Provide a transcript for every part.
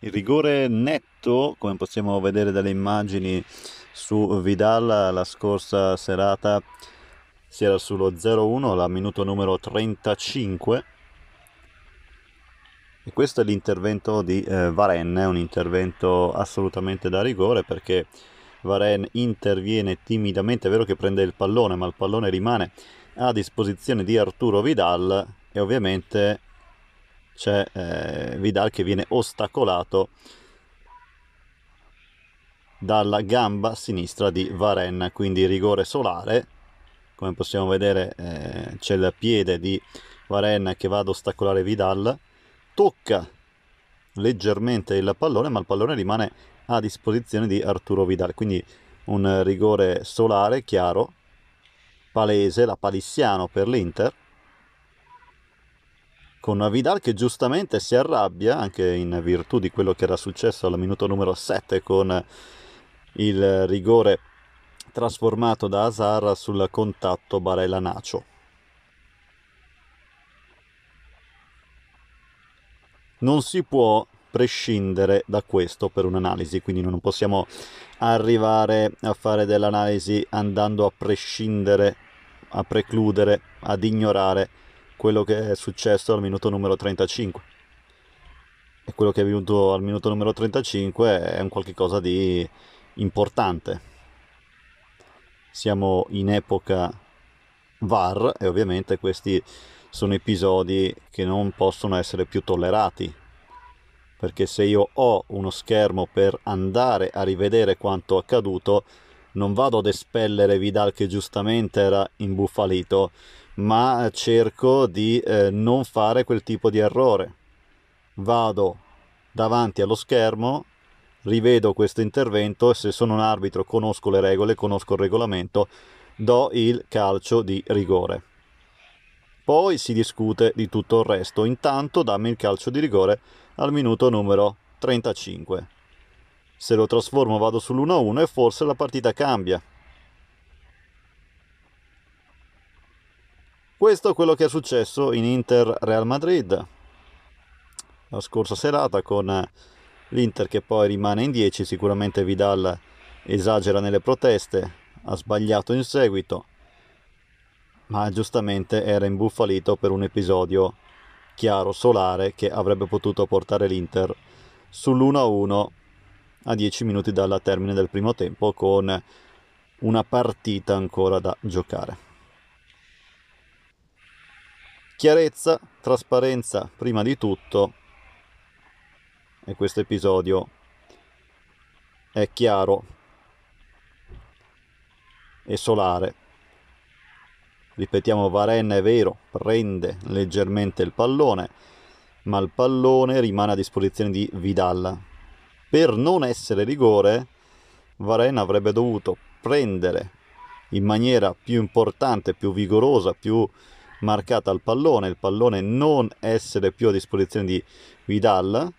Il rigore netto, come possiamo vedere dalle immagini su Vidal la scorsa serata, si era sullo 0-1 alla minuto numero 35. E questo è l'intervento di eh, Varenne, un intervento assolutamente da rigore perché Varenne interviene timidamente, è vero che prende il pallone, ma il pallone rimane a disposizione di Arturo Vidal e ovviamente c'è eh, Vidal che viene ostacolato dalla gamba sinistra di Varenna, quindi rigore solare, come possiamo vedere eh, c'è il piede di Varenna che va ad ostacolare Vidal, tocca leggermente il pallone ma il pallone rimane a disposizione di Arturo Vidal, quindi un rigore solare chiaro, palese, la palissiano per l'Inter, con Vidal che giustamente si arrabbia anche in virtù di quello che era successo al minuto numero 7 con il rigore trasformato da Azar sul contatto Barella Nacio. Non si può prescindere da questo per un'analisi, quindi non possiamo arrivare a fare dell'analisi andando a prescindere, a precludere, ad ignorare quello che è successo al minuto numero 35. E quello che è avvenuto al minuto numero 35 è un qualcosa di importante. Siamo in epoca VAR e ovviamente questi sono episodi che non possono essere più tollerati. Perché se io ho uno schermo per andare a rivedere quanto accaduto, non vado ad espellere Vidal che giustamente era imbuffalito, ma cerco di eh, non fare quel tipo di errore. Vado davanti allo schermo, rivedo questo intervento e se sono un arbitro conosco le regole, conosco il regolamento, do il calcio di rigore. Poi si discute di tutto il resto, intanto dammi il calcio di rigore al minuto numero 35. Se lo trasformo vado sull'1-1 e forse la partita cambia, Questo è quello che è successo in Inter Real Madrid la scorsa serata con l'Inter che poi rimane in 10, sicuramente Vidal esagera nelle proteste, ha sbagliato in seguito, ma giustamente era imbuffalito per un episodio chiaro, solare, che avrebbe potuto portare l'Inter sull'1-1 a 10 minuti dalla termine del primo tempo con una partita ancora da giocare chiarezza, trasparenza prima di tutto e questo episodio è chiaro e solare. Ripetiamo, Varenna è vero, prende leggermente il pallone, ma il pallone rimane a disposizione di Vidalla. Per non essere rigore, Varenna avrebbe dovuto prendere in maniera più importante, più vigorosa, più marcata al pallone, il pallone non essere più a disposizione di Vidal.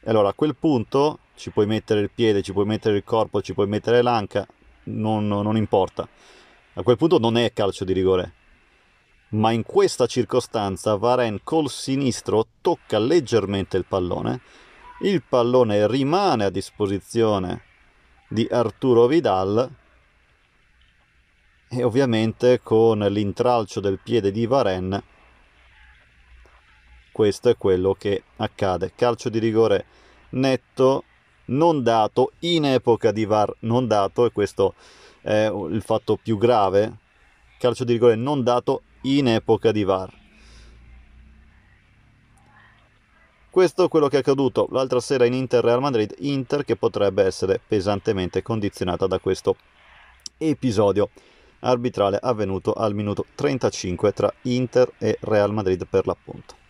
E allora a quel punto ci puoi mettere il piede, ci puoi mettere il corpo, ci puoi mettere l'anca, non, non importa. A quel punto non è calcio di rigore. Ma in questa circostanza Varen col sinistro tocca leggermente il pallone. Il pallone rimane a disposizione di Arturo Vidal e ovviamente con l'intralcio del piede di Varenne questo è quello che accade. Calcio di rigore netto non dato in epoca di VAR non dato e questo è il fatto più grave. Calcio di rigore non dato in epoca di VAR. Questo è quello che è accaduto l'altra sera in Inter-Real Madrid, Inter che potrebbe essere pesantemente condizionata da questo episodio arbitrale avvenuto al minuto 35 tra Inter e Real Madrid per l'appunto.